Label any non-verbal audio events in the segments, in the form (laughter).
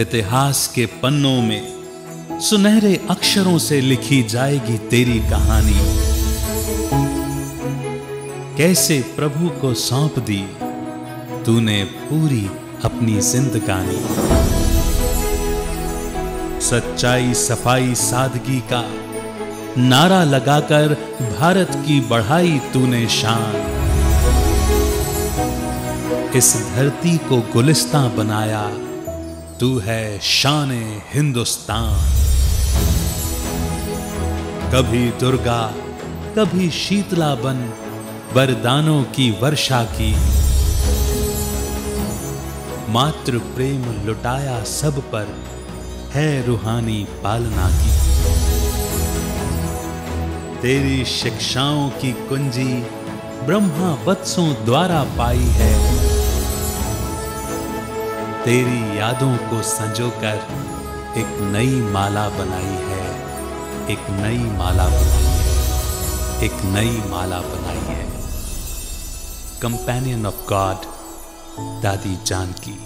इतिहास के पन्नों में सुनहरे अक्षरों से लिखी जाएगी तेरी कहानी कैसे प्रभु को सौंप दी तूने पूरी अपनी जिंदगानी सच्चाई सफाई सादगी का नारा लगाकर भारत की बढ़ाई तूने शान इस धरती को गुलिस्तां बनाया तू है शान हिंदुस्तान कभी दुर्गा कभी शीतला बन वरदानों की वर्षा की मातृ प्रेम लुटाया सब पर है रूहानी पालना की तेरी शिक्षाओं की कुंजी ब्रह्मा वत्सों द्वारा पाई है तेरी यादों को संजोकर एक नई माला बनाई है एक नई माला बनाई है एक नई माला बनाई है कंपेनियन ऑफ गॉड दादी जानकी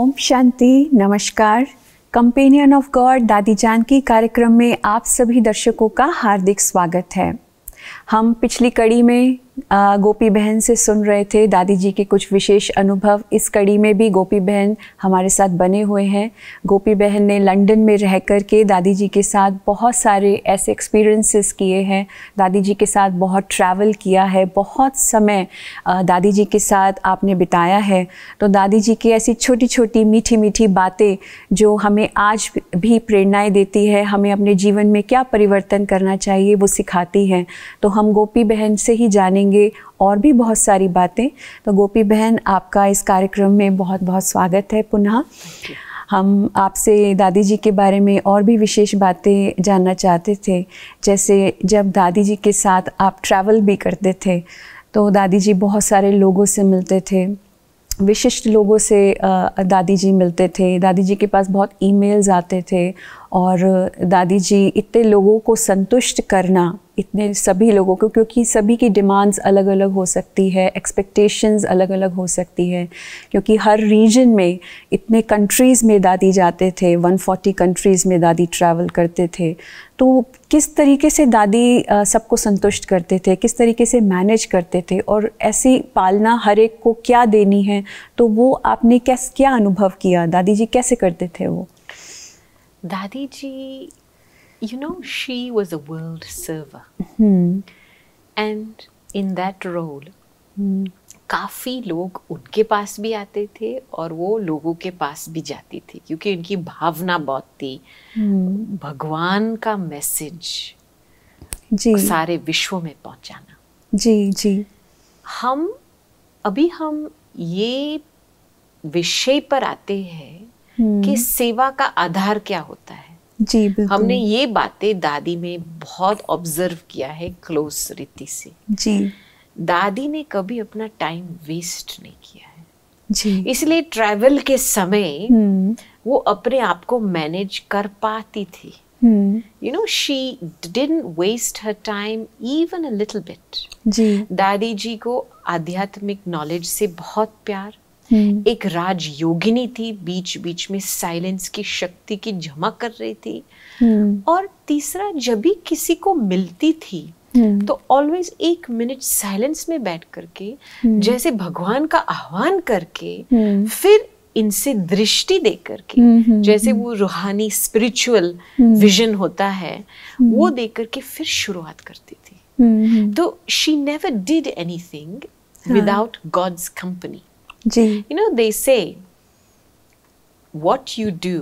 ओम शांति नमस्कार कंपेनियन ऑफ गॉड दादी जानकी कार्यक्रम में आप सभी दर्शकों का हार्दिक स्वागत है हम पिछली कड़ी में गोपी बहन से सुन रहे थे दादी जी के कुछ विशेष अनुभव इस कड़ी में भी गोपी बहन हमारे साथ बने हुए हैं गोपी बहन ने लंदन में रह कर के दादी जी के साथ बहुत सारे ऐसे एक्सपीरियंसेस किए हैं दादी जी के साथ बहुत ट्रैवल किया है बहुत समय दादी जी के साथ आपने बिताया है तो दादी जी की ऐसी छोटी छोटी मीठी मीठी बातें जो हमें आज भी प्रेरणाएँ देती है हमें अपने जीवन में क्या परिवर्तन करना चाहिए वो सिखाती हैं तो हम गोपी बहन से ही जानेंगे करेंगे और भी बहुत सारी बातें तो गोपी बहन आपका इस कार्यक्रम में बहुत बहुत स्वागत है पुनः हम आपसे दादी जी के बारे में और भी विशेष बातें जानना चाहते थे जैसे जब दादी जी के साथ आप ट्रैवल भी करते थे तो दादी जी बहुत सारे लोगों से मिलते थे विशिष्ट लोगों से दादी जी मिलते थे दादी जी के पास बहुत ईमेल्स आते थे और दादी जी इतने लोगों को संतुष्ट करना इतने सभी लोगों को क्योंकि सभी की डिमांड्स अलग अलग हो सकती है एक्सपेक्टेशंस अलग अलग हो सकती है क्योंकि हर रीजन में इतने कंट्रीज़ में दादी जाते थे 140 कंट्रीज़ में दादी ट्रैवल करते थे तो किस तरीके से दादी सबको संतुष्ट करते थे किस तरीके से मैनेज करते थे और ऐसी पालना हर एक को क्या देनी है तो वो आपने कैस क्या अनुभव किया दादी जी कैसे करते थे वो दादी जी you know, she was a world server. Hmm. And in that role, hmm. काफ़ी लोग उनके पास भी आते थे और वो लोगों के पास भी जाती थी क्योंकि उनकी भावना बहुत थी hmm. भगवान का मैसेज जी सारे विश्व में पहुंचाना जी जी हम अभी हम ये विषय पर आते हैं hmm. कि सेवा का आधार क्या होता है जी बिल्कुल हमने ये बातें दादी में बहुत ऑब्जर्व किया है क्लोज रीति से जी दादी ने कभी अपना टाइम वेस्ट नहीं किया है जी इसलिए ट्रैवल के समय हम्म। वो अपने आप को मैनेज कर पाती थी you know she didn't waste her time even a little bit जी दादी जी को आध्यात्मिक नॉलेज से बहुत प्यार हम्म। एक राजयोगिनी थी बीच बीच में साइलेंस की शक्ति की झमक कर रही थी हम्म। और तीसरा जब भी किसी को मिलती थी हम्म। तो ऑलवेज एक मिनट साइलेंस में बैठ करके जैसे भगवान का आह्वान करके फिर इनसे दृष्टि दे करके जैसे वो रूहानी स्पिरिचुअल विजन होता है वो दे करके फिर शुरुआत करती थी तो she never did anything without God's company जी you know they say what you do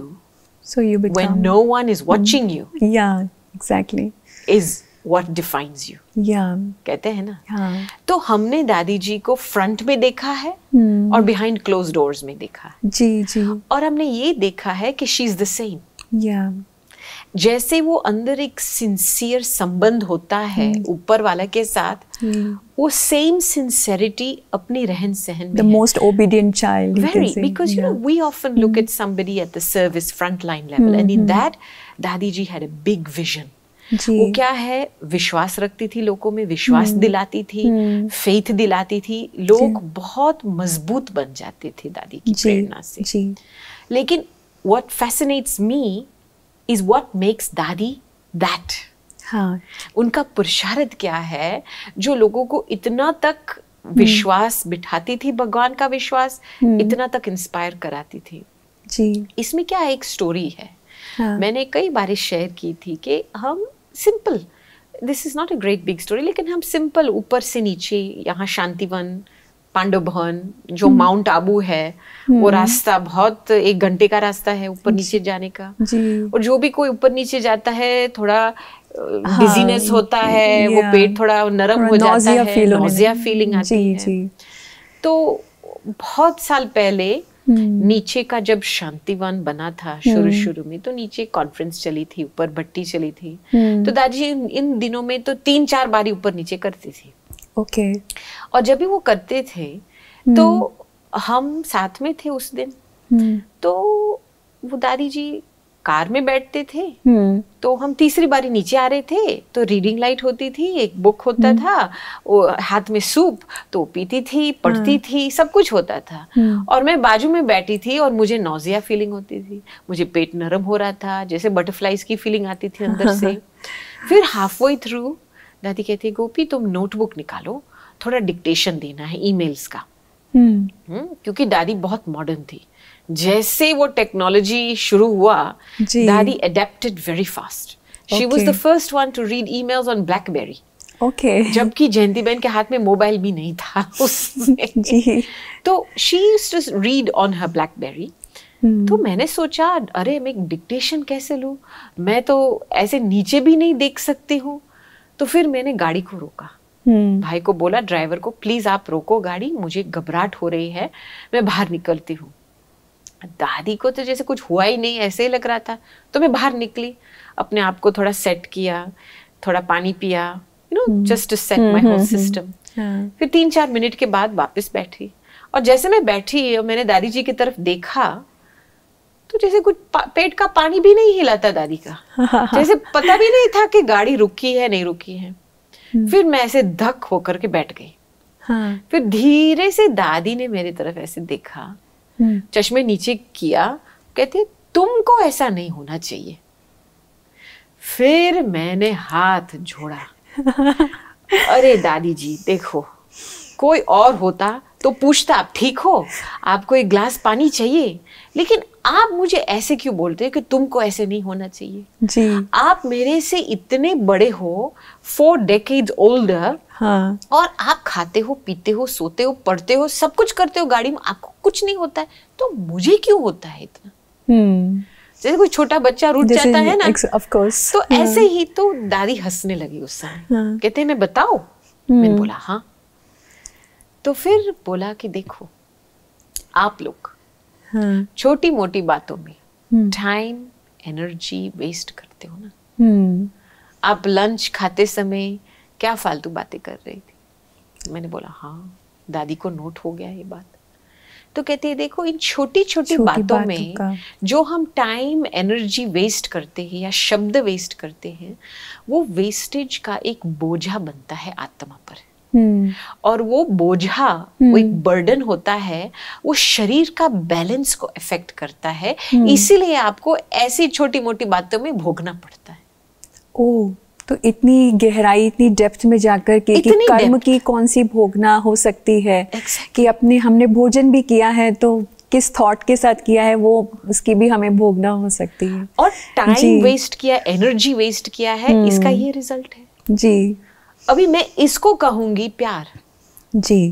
so you become when no one is watching you या exactly is what defines you या कहते हैं ना हाँ. तो हमने दादी जी को फ्रंट में देखा है hmm. और बिहाइंड क्लोज डोर्स में देखा है जी जी और हमने ये देखा है कि शी इज द सेम या जैसे वो अंदर एक सिंसियर संबंध होता है hmm. ऊपर वाला के साथ hmm. वो सेम सिंसेरिटी अपने रहन सहन the most obedient child very because you know we often look at somebody at the service front line level and in that दादी जी हैड अ बिग विजन वो क्या है विश्वास रखती थी लोगों में विश्वास hmm. दिलाती थी hmm. फेथ दिलाती थी लोग जी. बहुत मजबूत बन जाते थे दादी की प्रेरणा से जी. लेकिन what fascinates me is what makes दादी दैट हाँ उनका पुरुषार्थ क्या है जो लोगों को इतना तक हम्म। विश्वास बिठाती थी भगवान का विश्वास हम्म। इतना तक इंस्पायर कराती थी जी इसमें क्या एक स्टोरी है हाँ. मैंने कई बार शेयर की थी कि हम simple this is not a great big story लेकिन हम सिंपल ऊपर से नीचे यहाँ शांतिवन पांडव भवन जो हम्म। माउंट आबू है वो हम्म। रास्ता बहुत एक घंटे का रास्ता है ऊपर नीचे जाने का और जो भी कोई ऊपर नीचे जाता है थोड़ा बिजीनेस हाँ, होता है वो पेट थोड़ा नरम हो जाता है नौजिया फीलिंग आती जी, है जी. तो बहुत साल पहले हम्म। नीचे का जब शांतिवन बना था शुरू शुरू में तो नीचे कॉन्फ्रेंस चली थी ऊपर भट्टी चली थी तो दादी इन दिनों में तो तीन चार बारी ऊपर नीचे करती थी ओके और जब भी वो करते थे तो हम्म। हम साथ में थे उस दिन हम्म। तो वो दादी जी कार में बैठते थे हम्म। तो हम तीसरी बारी नीचे आ रहे थे तो रीडिंग लाइट होती थी एक बुक होता था वो हाथ में सूप तो पीती थी पढ़ती हाँ। थी सब कुछ होता था और मैं बाजू में बैठी थी और मुझे नोजिया फीलिंग होती थी मुझे पेट नरम हो रहा था जैसे बटरफ्लाइज की फीलिंग आती थी अंदर से (laughs) फिर हाफ वे थ्रू दादी कहती है गोपी तुम नोटबुक निकालो थोड़ा डिक्टेशन देना है ईमेल्स का हम्म। हम्म, क्योंकि दादी बहुत मॉडर्न थी जैसे वो टेक्नोलॉजी शुरू हुआ दादी adapted very fast she was the first one to read emails on BlackBerry okay जबकि जयंती बहन के हाथ में मोबाइल भी नहीं था (laughs) उसमें तो she to read on her BlackBerry तो मैंने सोचा अरे मैं डिक्टेशन कैसे लू मैं तो ऐसे नीचे भी नहीं देख सकती हूँ तो फिर मैंने गाड़ी को रोका हम्म। भाई को बोला ड्राइवर को प्लीज आप रोको गाड़ी मुझे घबराहट हो रही है मैं बाहर निकलती हूँ दादी को तो जैसे कुछ हुआ ही नहीं ऐसे ही लग रहा था तो मैं बाहर निकली अपने आप को थोड़ा सेट किया थोड़ा पानी पिया you know just to set my whole system फिर तीन चार मिनट के बाद वापस बैठी और जैसे मैं बैठी और मैंने दादी जी की तरफ देखा तो जैसे कुछ पेट का पानी भी नहीं हिलाता दादी का (laughs) जैसे पता भी नहीं था कि गाड़ी रुकी है नहीं रुकी है हम्म। फिर मैं ऐसे धक होकर के बैठ गई हाँ। फिर धीरे से दादी ने मेरी तरफ ऐसे देखा हम्म। चश्मे नीचे किया कहते तुमको ऐसा नहीं होना चाहिए फिर मैंने हाथ जोड़ा (laughs) अरे दादी जी देखो कोई और होता तो पूछता आप ठीक हो आपको एक ग्लास पानी चाहिए लेकिन आप मुझे ऐसे क्यों बोलते हैं कि तुमको ऐसे नहीं होना चाहिए जी आप मेरे से इतने बड़े हो फोर डेकेड ओल्डर हाँ और आप खाते हो पीते हो सोते हो पढ़ते हो सब कुछ करते हो गाड़ी में आपको कुछ नहीं होता है तो मुझे क्यों होता है इतना हम्म। जैसे कोई छोटा बच्चा रुट जाता है ना ऑफ कोर्स तो हाँ। ऐसे ही तो दादी हंसने लगी उस समय हाँ। कहते हैं मैं बताओ हम्म। मैंने बोला हाँ तो फिर बोला कि देखो आप लोग हाँ. छोटी मोटी बातों में टाइम एनर्जी वेस्ट करते हो ना हम्म। आप लंच खाते समय क्या फालतू बातें कर रही थी मैंने बोला हाँ दादी को नोट हो गया ये बात तो कहते हैं देखो इन छोटी छोटी बातों में जो हम टाइम एनर्जी वेस्ट करते हैं या शब्द वेस्ट करते हैं वो वेस्टेज का एक बोझा बनता है आत्मा पर हम्म। और वो बोझा वो एक बर्डन हम्म। होता है वो शरीर का बैलेंस को इफेक्ट करता है हम्म। इसीलिए आपको ऐसी छोटी मोटी बातों में भोगना पड़ता है ओ तो इतनी गहराई इतनी डेप्थ में जाकर के कि कर्म की कौन सी भोगना हो सकती है exactly. कि अपने हमने भोजन भी किया है तो किस थॉट के साथ किया है वो उसकी भी हमें भोगना हो सकती है और टाइम वेस्ट किया एनर्जी वेस्ट किया है इसका ये रिजल्ट है जी अभी मैं इसको कहूंगी प्यार जी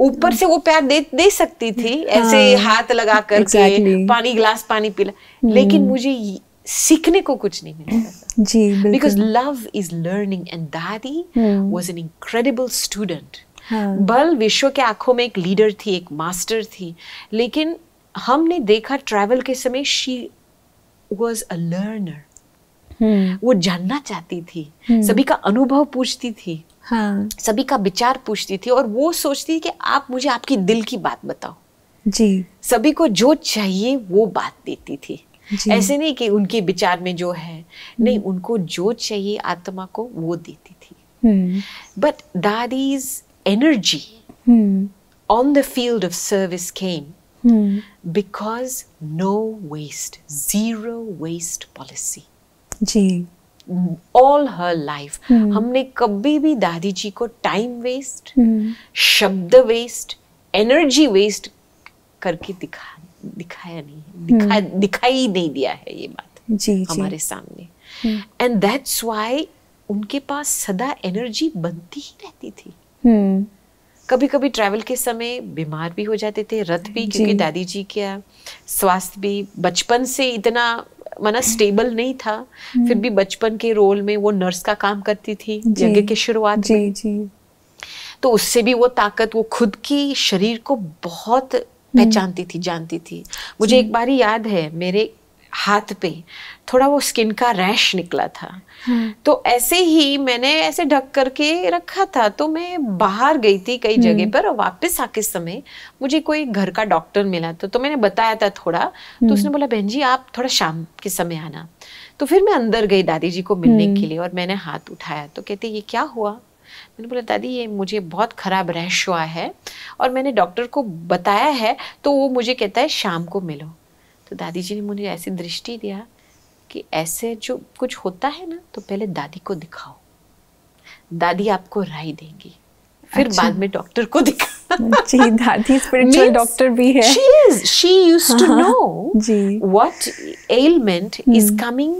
ऊपर से वो प्यार दे दे सकती थी हाँ, ऐसे हाथ लगा कर exactly. पानी ग्लास पानी पीला लेकिन हम्म। मुझे सीखने को कुछ नहीं मिला जी because love is learning and दादी वॉज एन इनक्रेडिबल स्टूडेंट बल विश्व के आंखों में एक लीडर थी एक मास्टर थी लेकिन हमने देखा ट्रैवल के समय शी वॉज अ लर्नर वो जानना चाहती थी हम्म। सभी का अनुभव पूछती थी हाँ। सभी का विचार पूछती थी और वो सोचती कि आप मुझे आपकी दिल की बात बताओ जी सभी को जो चाहिए वो बात देती थी ऐसे नहीं कि उनके विचार में जो है हम्म। नहीं उनको जो चाहिए आत्मा को वो देती थी but that is energy on the field of service came because no waste zero waste policy जी ऑल हर लाइफ हमने कभी भी दादी जी को टाइम हम्म। वेस्ट शब्द वेस्ट एनर्जी वेस्ट करके दिखा दिखाया नहीं हम्म। दिखा दिखाई नहीं दिया है ये बात जी, हमारे जी. सामने एंड दैट्स व्हाई उनके पास सदा एनर्जी बनती ही रहती थी कभी कभी ट्रैवल के समय बीमार भी हो जाते थे रथ भी क्योंकि दादी जी का स्वास्थ्य भी बचपन से इतना मना स्टेबल हम्म। नहीं था फिर भी हम्म। बचपन के रोल में वो नर्स का काम करती थी जगह की शुरुआत जी में। जी तो उससे भी वो ताकत वो खुद की शरीर को बहुत हम्म। पहचानती थी जानती थी मुझे एक बार याद है मेरे हाथ पे थोड़ा वो स्किन का रैश निकला था हम्म। तो ऐसे ही मैंने ऐसे ढक करके रखा था तो मैं बाहर गई थी कई जगह हम्म। पर और वापस आके समय मुझे कोई घर का डॉक्टर मिला था तो, तो मैंने बताया था थोड़ा तो हम्म। उसने बोला बहन जी आप थोड़ा शाम के समय आना तो फिर मैं अंदर गई दादी जी को मिलने के लिए और मैंने हाथ उठाया तो कहते ये क्या हुआ मैंने बोला दादी ये मुझे बहुत ख़राब रैश हुआ है और मैंने डॉक्टर को बताया है तो वो मुझे कहता है शाम को मिलो तो दादी जी ने मुझे ऐसी दृष्टि दिया कि ऐसे जो कुछ होता है ना तो पहले दादी को दिखाओ दादी आपको राय देंगी फिर अच्छा। बाद में डॉक्टर को दिखा जी दादी स्पिरिचुअल डॉक्टर भी है she is she used to know जी what element is coming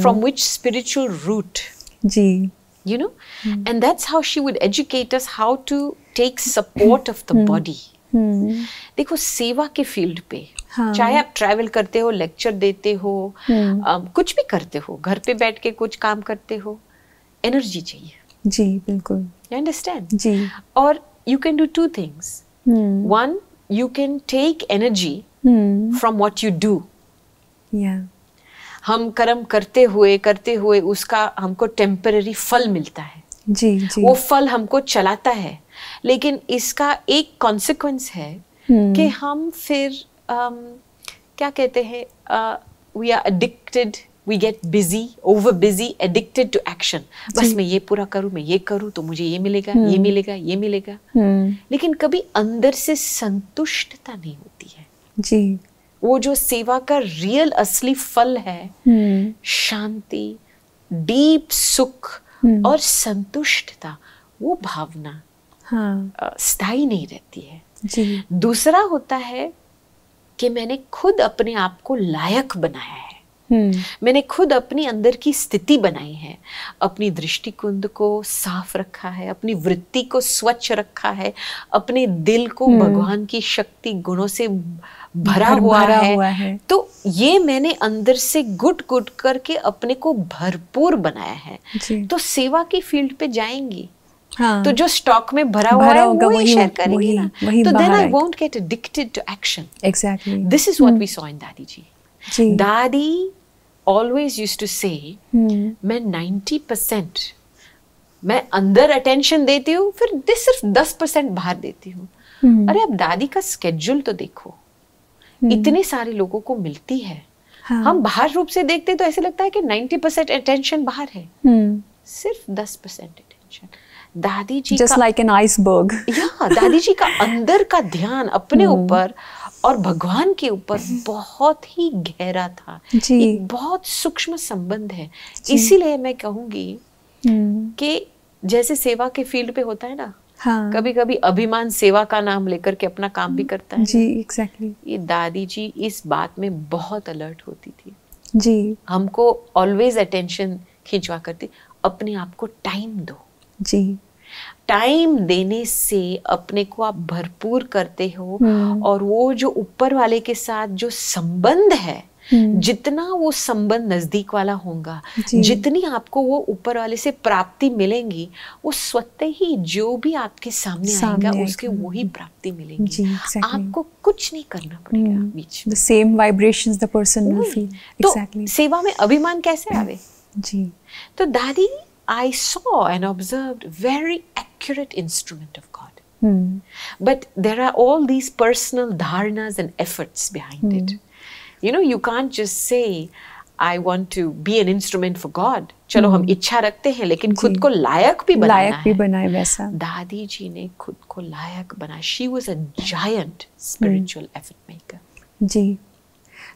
from which spiritual root जी you know and and that's how she would educate us how to take support of the hmm. Hmm. देखो सेवा के field पे हाँ. चाहे आप travel करते हो लेक्चर देते हो आ, हम्म। कुछ भी करते हो घर पे बैठ के कुछ काम करते हो एनर्जी चाहिए जी बिल्कुल यू अंडरस्टैंड जी और you can do two things one you can take energy from what you do हम कर्म करते हुए करते हुए उसका हमको टेम्पररी फल मिलता है जी, जी वो फल हमको चलाता है लेकिन इसका एक कॉन्सिक्वेंस है हम्म। कि हम फिर um, क्या कहते हैं we are addicted we get busy over busy addicted to action बस मैं ये पूरा करूँ मैं ये करूँ तो मुझे ये मिलेगा ये हम्म। मिलेगा ये मिलेगा हम्म। लेकिन कभी अंदर से संतुष्टता नहीं होती है जी वो जो सेवा का रियल असली फल है हम्म। शांति डीप सुख और संतुष्टता वो भावना हाँ. Uh, स्थायी नहीं रहती है जी दूसरा होता है कि मैंने खुद अपने आप को लायक बनाया है हम्म। मैंने खुद अपने अंदर की स्थिति बनाई है अपनी दृष्टिकोण को साफ रखा है अपनी वृत्ति को स्वच्छ रखा है अपने दिल को हम्म। भगवान की शक्ति गुणों से भरा हुआ है।, हुआ है तो ये मैंने अंदर से गुट गुट करके अपने को भरपूर बनाया है तो सेवा की फील्ड पे जाएंगी हाँ, तो जो स्टॉक में भरा, हुआ है वो ही शेयर करेंगे ना तो then I won't get addicted to action exactly this is what we saw in दादी जी दादी ऑलवेज यूज टू से मैं नाइन्टी परसेंट मैं अंदर अटेंशन देती हूँ फिर दिस सिर्फ दस परसेंट बाहर देती हूँ hmm. अरे अब दादी का स्केड्यूल तो देखो hmm. इतने सारे लोगों को मिलती है हाँ. हम बाहर रूप से देखते हैं तो ऐसे लगता है कि 90 परसेंट अटेंशन बाहर है hmm. सिर्फ 10 परसेंट अटेंशन दादी जी जस्ट लाइक एन आइसबर्ग या दादी जी का (laughs) अंदर का ध्यान अपने hmm. ऊपर और भगवान के ऊपर hmm. बहुत ही गहरा था जी एक बहुत सूक्ष्म संबंध है इसीलिए मैं कहूंगी hmm. कि जैसे सेवा के फील्ड पे होता है ना हाँ. कभी कभी अभिमान सेवा का नाम लेकर के अपना काम भी करता है जी एग्जैक्टली exactly. ये दादी जी इस बात में बहुत अलर्ट होती थी जी हमको ऑलवेज अटेंशन खिंचवा करती अपने आप को टाइम दो जी टाइम देने से अपने को आप भरपूर करते हो हम्म। और वो जो ऊपर वाले के साथ जो संबंध है हम्म। जितना वो संबंध नजदीक वाला होगा जितनी आपको वो ऊपर वाले से प्राप्ति मिलेंगी वो स्वतः ही जो भी आपके सामने, सामने आएगा उसके वही प्राप्ति मिलेगी exactly. आपको कुछ नहीं करना पड़ेगा हम्म। बीच the same vibrations the person will feel exactly सेवा में अभिमान कैसे आवे जी तो दादी I saw and observe very accurate instrument of God. Hmm. But there are all these personal dharnas and efforts behind hmm. it. You know, you can't just say, I want to be an instrument for God. चलो हम इच्छा रखते हैं लेकिन खुद को लायक भी बनाना लायक भी बनाए वैसा दादी जी ने खुद को लायक बनाया she was a giant spiritual effort maker जी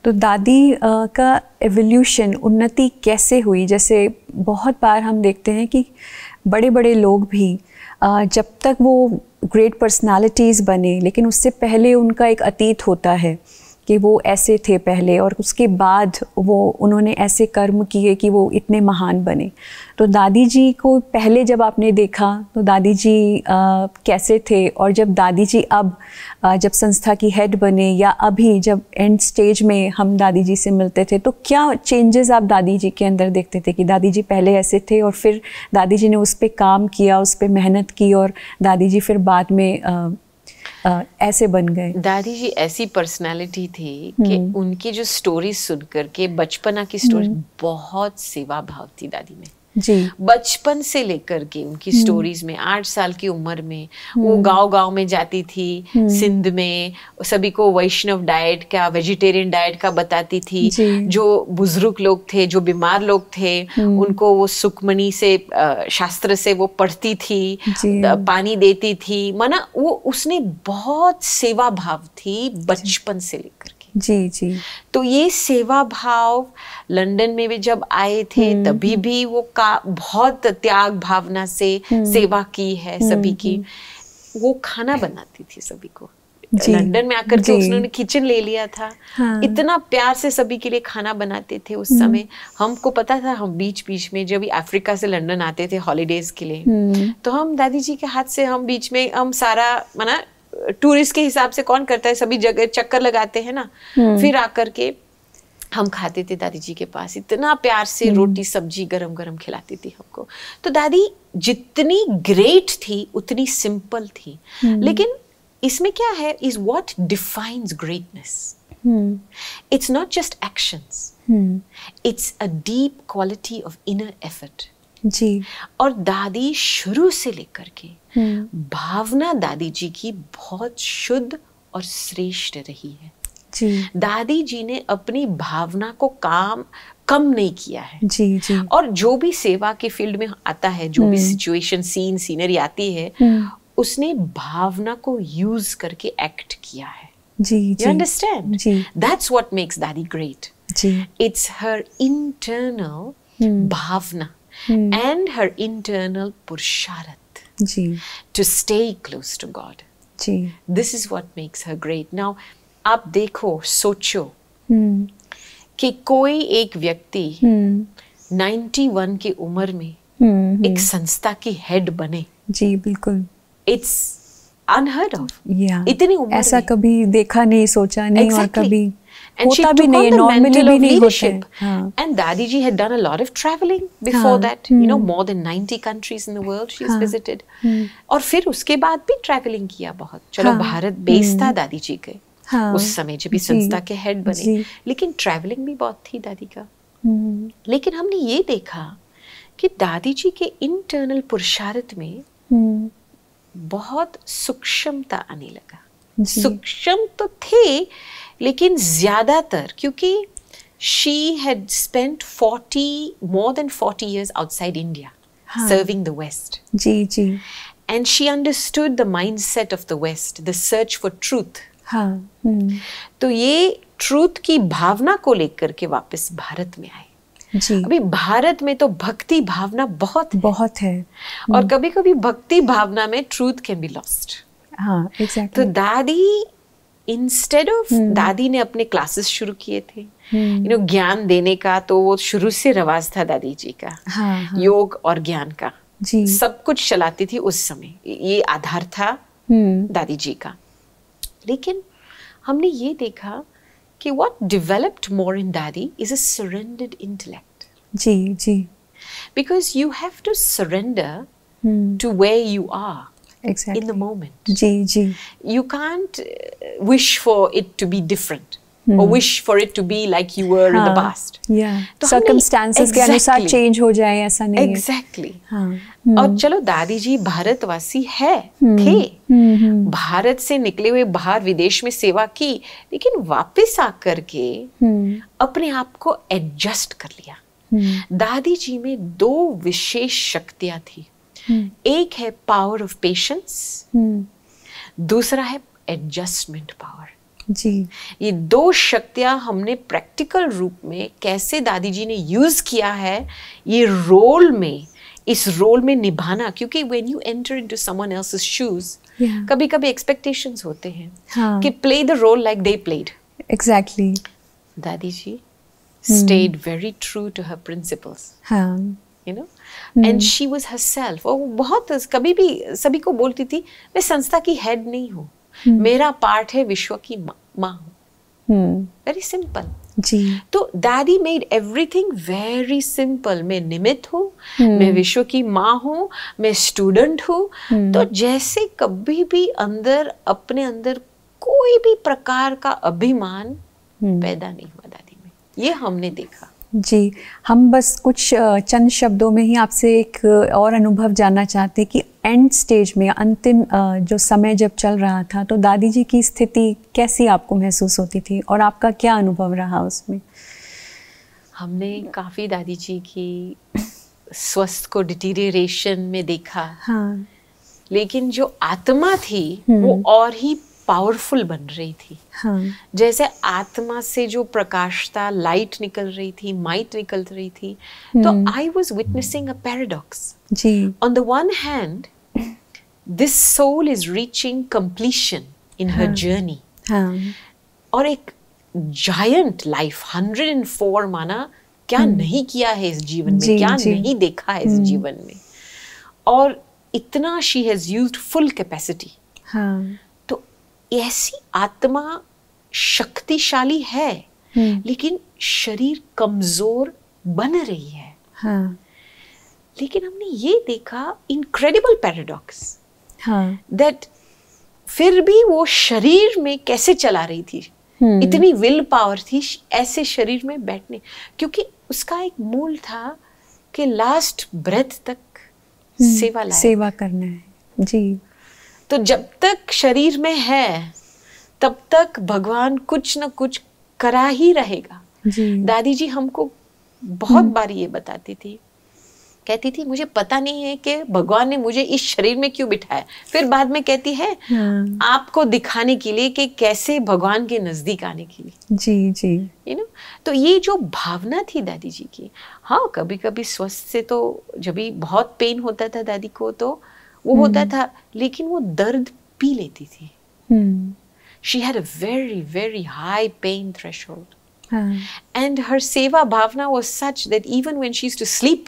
तो दादी आ, का एवोल्यूशन उन्नति कैसे हुई जैसे बहुत बार हम देखते हैं कि बड़े बड़े लोग भी जब तक वो ग्रेट पर्सनालिटीज़ बने लेकिन उससे पहले उनका एक अतीत होता है कि वो ऐसे थे पहले और उसके बाद वो उन्होंने ऐसे कर्म किए कि वो इतने महान बने तो दादी जी को पहले जब आपने देखा तो दादी जी आ, कैसे थे और जब दादी जी अब आ, जब संस्था की हेड बने या अभी जब एंड स्टेज में हम दादी जी से मिलते थे तो क्या चेंजेस आप दादी जी के अंदर देखते थे कि दादी जी पहले ऐसे थे और फिर दादी जी ने उस पर काम किया उस पर मेहनत की और दादी जी फिर बाद में आ, आ, ऐसे बन गए दादी जी ऐसी पर्सनालिटी थी कि हम्म। उनकी जो स्टोरी सुन करके बचपना की स्टोरी हम्म। बहुत सेवा भाव थी दादी में बचपन से लेकर के उनकी स्टोरीज हम्म। में आठ साल की उम्र में वो हम्म। गांव गांव में जाती थी हम्म। सिंध में सभी को वैष्णव डाइट का वेजिटेरियन डाइट का बताती थी जो बुजुर्ग लोग थे जो बीमार लोग थे उनको वो सुखमणि से शास्त्र से वो पढ़ती थी पानी देती थी माना वो उसने बहुत सेवा भाव थी बचपन से लेकर जी जी तो ये सेवा भाव लंदन में भी जब आए थे हम्म, तभी हम्म। भी वो का बहुत त्याग भावना से हम्म। सेवा की है सभी की वो खाना बनाती थी सभी को लंदन में आकर के उन्होंने किचन ले लिया था हाँ। इतना प्यार से सभी के लिए खाना बनाते थे उस समय हमको पता था हम बीच बीच में जब अफ्रीका से लंदन आते थे हॉलीडेज के लिए तो हम दादी जी के हाथ से हम बीच में हम सारा मना टूरिस्ट के हिसाब से कौन करता है सभी जगह चक्कर लगाते हैं ना हम्म। फिर आकर के हम खाते थे दादी जी के पास इतना प्यार से हम्म। रोटी सब्जी गरम गरम खिलाती थी हमको तो दादी जितनी ग्रेट थी उतनी सिंपल थी हम्म। लेकिन इसमें क्या है is what defines greatness it's not just actions it's a deep quality of inner effort जी और दादी शुरू से लेकर के हम्म। भावना दादी जी की बहुत शुद्ध और श्रेष्ठ रही है जी दादी जी ने अपनी भावना को काम कम नहीं किया है जी जी और जो भी सेवा के फील्ड में आता है जो भी सिचुएशन सीन सीनरी आती है हम्म। उसने भावना को यूज करके एक्ट किया है जी you understand that's what makes दादी ग्रेट जी इट्स हर इंटरनल भावना एंड हर इंटरनल पुरुषार्थ to stay close to God this is what makes her great now आप देखो सोचो hmm. कि कोई एक व्यक्ति नाइन्टी hmm. वन की उम्र में hmm. hmm. एक संस्था की हेड बने जी बिल्कुल इट्स अनहर्ड ऑफ इतनी उम्र ऐसा कभी देखा नहीं सोचा नहीं exactly. और कभी and she took on the mantle of leadership. And Dadi ji had done a lot of traveling before that. You know, more than 90 countries in the world she has visited. और फिर उसके बाद भी travelling किया बहुत चलो Bharat base था दादी जी के उस समय जब संस्था के हेड बने लेकिन ट्रैवलिंग भी बहुत थी दादी का लेकिन हमने ये देखा कि दादी जी के इंटरनल पुरुषार्थ में बहुत सूक्ष्मता आने लगा सूक्ष्म तो थे लेकिन ज़्यादातर क्योंकि she had spent 40 more than 40 years outside india huh. serving the west gee gee and she understood the mindset of the west the search for truth हाँ तो ये ट्रूथ की भावना को लेकर के वापस भारत में आए जी अभी भारत में तो भक्ति भावना बहुत है, बहुत है और कभी कभी भक्ति भावना में ट्रूथ कैन बी लॉस्ट हाँ एग्जैक्टली तो दादी इंस्टेड ऑफ hmm. दादी ने अपने क्लासेस शुरू किए थे यू hmm. नो ज्ञान देने का तो वो शुरू से रवाज था दादी जी का हाँ, हाँ. योग और ज्ञान का जी सब कुछ चलाती थी उस समय ये आधार था hmm. दादी जी का लेकिन हमने ये देखा कि व्हाट डेवलप्ड मोर इन दादी इज अ सरेंडर्ड इंटेलेक्ट जी जी because you have to surrender to way you are exactly. in the moment. Gee, gee. You can't wish for it to be different. Hmm. Or wish for it to be like you were you in the past. Yeah. Circumstances के अनुसार change हो जाए ऐसा नहीं exactly exactly. हाँ. और चलो दादी जी भारतवासी है hmm. थे भारत से निकले हुए बाहर विदेश में सेवा की लेकिन वापस आकर के अपने आप को एडजस्ट कर लिया दादी जी में दो विशेष शक्तियां थी Hmm. एक है पावर ऑफ पेशेंस दूसरा है एडजस्टमेंट पावर जी ये दो शक्तियां हमने प्रैक्टिकल रूप में कैसे दादी जी ने यूज किया है ये रोल में इस रोल में निभाना क्योंकि when you enter into someone else's shoes कभी कभी एक्सपेक्टेशंस होते हैं हाँ. कि play the role like they played exactly दादी जी stayed very true to her principles you know and she was herself और बहुत कभी भी सभी को बोलती थी मैं संस्था की हेड नहीं हूँ hmm. मेरा पार्ट है विश्व की माँ हूँ वेरी hmm. सिंपल जी तो daddy made everything very simple मैं निमित हूँ hmm. मैं विश्व की माँ हूँ मैं स्टूडेंट हूँ hmm. तो जैसे कभी भी अंदर अपने अंदर कोई भी प्रकार का अभिमान hmm. पैदा नहीं हुआ दादी में ये हमने देखा जी हम बस कुछ चंद शब्दों में ही आपसे एक और अनुभव जानना चाहते कि एंड स्टेज में अंतिम जो समय जब चल रहा था तो दादी जी की स्थिति कैसी आपको महसूस होती थी और आपका क्या अनुभव रहा उसमें हमने काफ़ी दादी जी की स्वस्थ को डिटीरियरेशन में देखा हाँ लेकिन जो आत्मा थी वो हम्म। और ही पावरफुल बन रही थी हाँ। जैसे आत्मा से जो प्रकाश था लाइट निकल रही थी माइट निकल रही थी तो I was witnessing a paradox जी on the one hand this soul is reaching completion in her journey और एक giant life hundred and four माना क्या हम्म। नहीं किया है इस जीवन में क्या नहीं देखा है इस हम्म। जीवन में और इतना she has used full capacity ऐसी आत्मा शक्तिशाली है हम्म। लेकिन शरीर कमजोर बन रही है हाँ. लेकिन हमने ये देखा इनक्रेडिबल पैराडॉक्स दैट फिर भी वो शरीर में कैसे चला रही थी हम्म। इतनी विल पावर थी ऐसे शरीर में बैठने क्योंकि उसका एक मूल था कि लास्ट ब्रेथ तक हम्म। सेवा सेवा करना है जी तो जब तक शरीर में है तब तक भगवान कुछ न कुछ करा ही रहेगा दादी जी हमको बहुत हम्म। बार ये बताती थी कहती थी मुझे पता नहीं है कि भगवान ने मुझे इस शरीर में क्यों बिठाया फिर बाद में कहती है हाँ। आपको दिखाने के लिए कि कैसे भगवान के नजदीक आने के लिए जी जी यू नो तो ये जो भावना थी दादी जी की हाँ कभी कभी स्वस्थ से तो जब भी बहुत पेन होता था दादी को तो वो होता हम्म। था लेकिन वो दर्द पी लेती थी she had a very very high pain threshold and her सेवा भावना वो such that even when she to sleep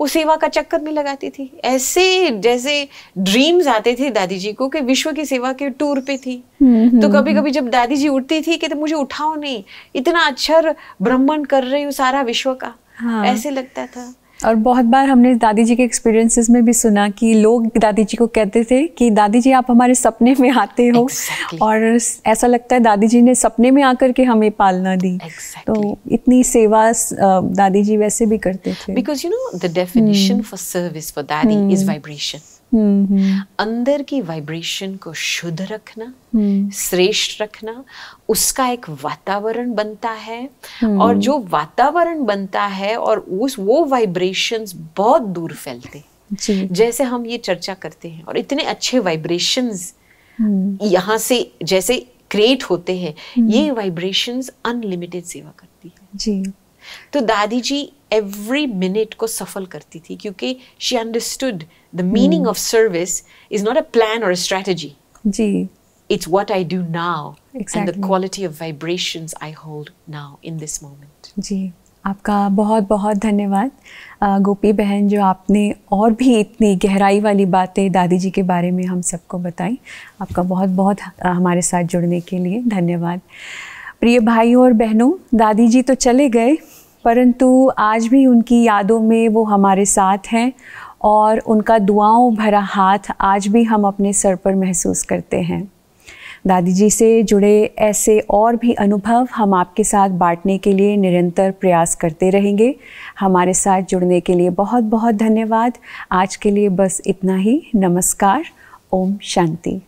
वो सेवा का चक्कर में लगाती थी ऐसे जैसे ड्रीम्स आते थे दादी जी को कि विश्व की सेवा के टूर पे थी हम्म, तो हम्म, कभी कभी जब दादी जी उठती थी कि तो मुझे उठाओ नहीं इतना अच्छा भ्रमण कर रही हूँ सारा विश्व का हाँ। ऐसे लगता था और बहुत बार हमने दादी जी के एक्सपीरियंसेस में भी सुना कि लोग दादी जी को कहते थे कि दादी जी आप हमारे सपने में आते हो exactly. और ऐसा लगता है दादी जी ने सपने में आकर के हमें पालना दी तो exactly. तो इतनी सेवा दादी जी वैसे भी करते थे because you know the definition for service for दादी इज वाइब्रेशन अंदर की वाइब्रेशन को शुद्ध रखना श्रेष्ठ रखना उसका एक वातावरण बनता है और जो वातावरण बनता है और उस वो वाइब्रेशंस बहुत दूर फैलते जैसे हम ये चर्चा करते हैं और इतने अच्छे वाइब्रेशंस यहाँ से जैसे क्रिएट होते हैं ये वाइब्रेशंस हम्म। अनलिमिटेड सेवा करती है जी तो दादी जी एवरी मिनट को सफल करती थी क्योंकि she understood the meaning of service is not a plan or a strategy जी it's what I do now and the quality of vibration I hold now in this moment जी आपका बहुत बहुत धन्यवाद गोपी बहन जो आपने और भी इतनी गहराई वाली बातें दादी जी के बारे में हम सबको बताई आपका बहुत बहुत हमारे साथ जुड़ने के लिए धन्यवाद प्रिय भाइयों और बहनों दादी जी तो चले गए परंतु आज भी उनकी यादों में वो हमारे साथ हैं और उनका दुआओं भरा हाथ आज भी हम अपने सर पर महसूस करते हैं दादी जी से जुड़े ऐसे और भी अनुभव हम आपके साथ बांटने के लिए निरंतर प्रयास करते रहेंगे हमारे साथ जुड़ने के लिए बहुत बहुत धन्यवाद आज के लिए बस इतना ही नमस्कार ओम शांति